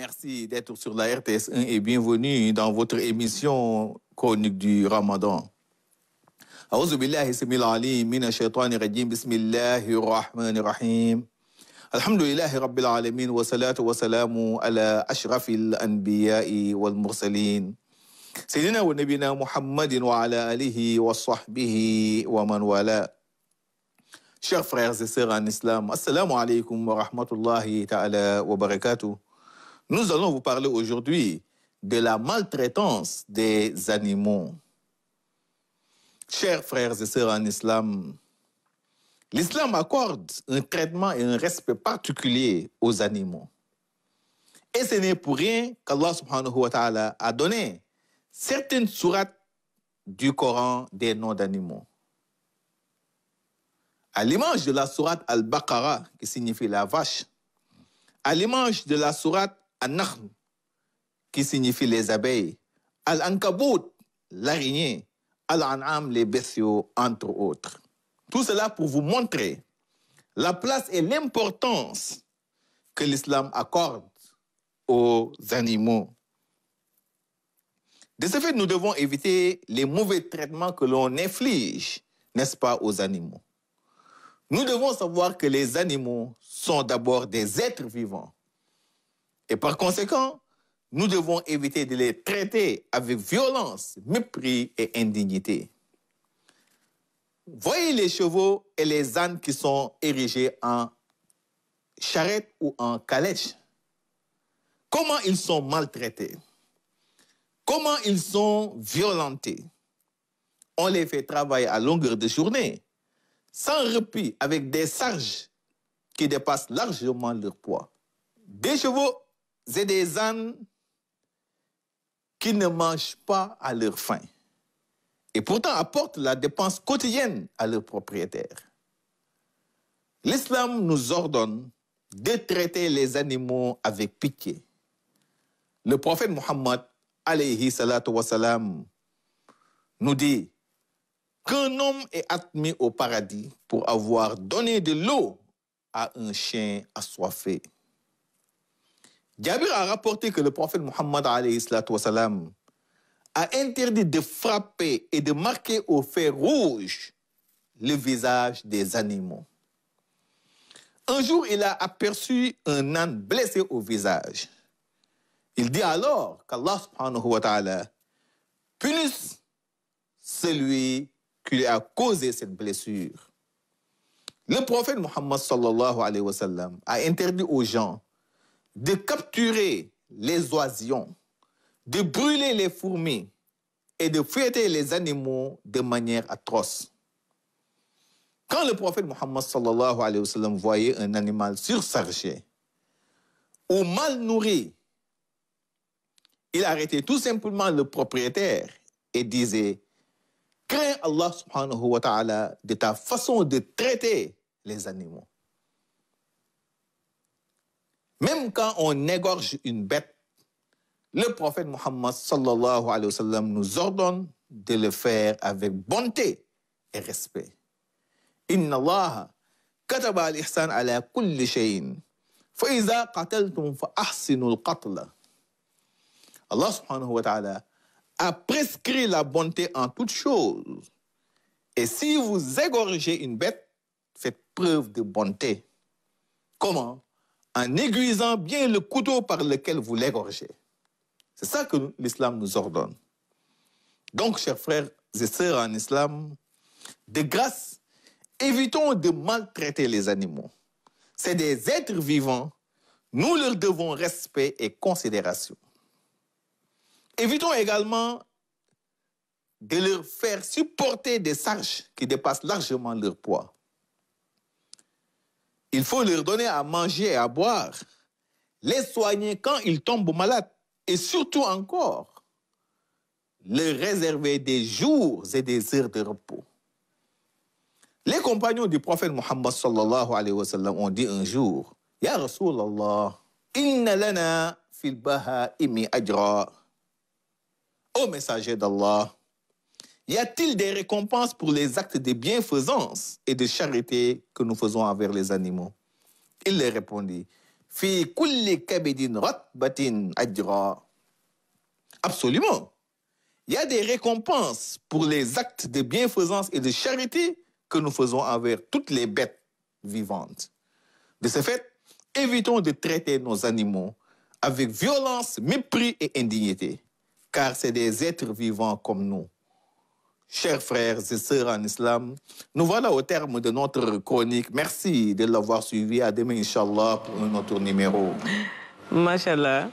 Merci d'être sur la RTS1 et bienvenue dans votre émission chronique du ramadan. Aouzou billahi semil alim mina shaitani rajim bismillahirrahmanirrahim. Alhamdoulilah rabbil alamin wa salatu wa salamu ala ashrafil anbiya'i wal mursalin. Sayyidina wa nabina muhammadin wa ala alihi wa sahbihi wa man wala. Chers frères et sœurs en assalamu alaikum wa rahmatullahi ta'ala wa barakatuh. Nous allons vous parler aujourd'hui de la maltraitance des animaux. Chers frères et sœurs en islam, l'islam accorde un traitement et un respect particulier aux animaux. Et ce n'est pour rien qu'Allah subhanahu wa ta'ala a donné certaines sourates du Coran des noms d'animaux. À l'image de la sourate Al-Baqarah, qui signifie la vache, à l'image de la sourate Anahn, qui signifie les abeilles, al ankabut l'araignée, Al-An'am, les bestiaux, entre autres. Tout cela pour vous montrer la place et l'importance que l'islam accorde aux animaux. De ce fait, nous devons éviter les mauvais traitements que l'on inflige, n'est-ce pas, aux animaux. Nous devons savoir que les animaux sont d'abord des êtres vivants et par conséquent, nous devons éviter de les traiter avec violence, mépris et indignité. Voyez les chevaux et les ânes qui sont érigés en charrette ou en calèche. Comment ils sont maltraités Comment ils sont violentés On les fait travailler à longueur de journée, sans repli avec des sarges qui dépassent largement leur poids. Des chevaux c'est des ânes qui ne mangent pas à leur faim et pourtant apportent la dépense quotidienne à leurs propriétaires. L'islam nous ordonne de traiter les animaux avec pitié. Le prophète Mohammed alayhi salatu nous dit qu'un homme est admis au paradis pour avoir donné de l'eau à un chien assoiffé. Jabir a rapporté que le prophète Muhammad a interdit de frapper et de marquer au fer rouge le visage des animaux. Un jour, il a aperçu un âne blessé au visage. Il dit alors qu'Allah subhanahu punisse celui qui lui a causé cette blessure. Le prophète Muhammad a interdit aux gens de capturer les oisillons, de brûler les fourmis et de fouetter les animaux de manière atroce. Quand le prophète Mohammed sallallahu alayhi wa sallam voyait un animal surchargé ou mal nourri, il arrêtait tout simplement le propriétaire et disait Crains Allah de ta façon de traiter les animaux. Même quand on égorge une bête, le prophète Muhammad sallallahu alayhi nous ordonne de le faire avec bonté et respect. Allah al-ihsan kulli Allah subhanahu wa ta'ala a prescrit la bonté en toutes choses. Et si vous égorgez une bête, faites preuve de bonté. Comment en aiguisant bien le couteau par lequel vous l'égorgez. C'est ça que l'islam nous ordonne. Donc, chers frères et sœurs en islam, de grâce, évitons de maltraiter les animaux. C'est des êtres vivants. Nous leur devons respect et considération. Évitons également de leur faire supporter des charges qui dépassent largement leur poids. Il faut leur donner à manger et à boire, les soigner quand ils tombent malades et surtout encore, les réserver des jours et des heures de repos. Les compagnons du prophète Mohammed sallallahu alayhi wa sallam ont dit un jour, Ya Rasulallah, inna lana fil imi ajra. Ô messager d'Allah, y a-t-il des récompenses pour les actes de bienfaisance et de charité que nous faisons envers les animaux Il leur répondit Absolument. Il y a des récompenses pour les actes de bienfaisance et de charité que nous faisons envers toutes les bêtes vivantes. De ce fait, évitons de traiter nos animaux avec violence, mépris et indignité, car c'est des êtres vivants comme nous. Chers frères et sœurs en islam, nous voilà au terme de notre chronique. Merci de l'avoir suivi. À demain, Inch'Allah, pour notre numéro. Masha'Allah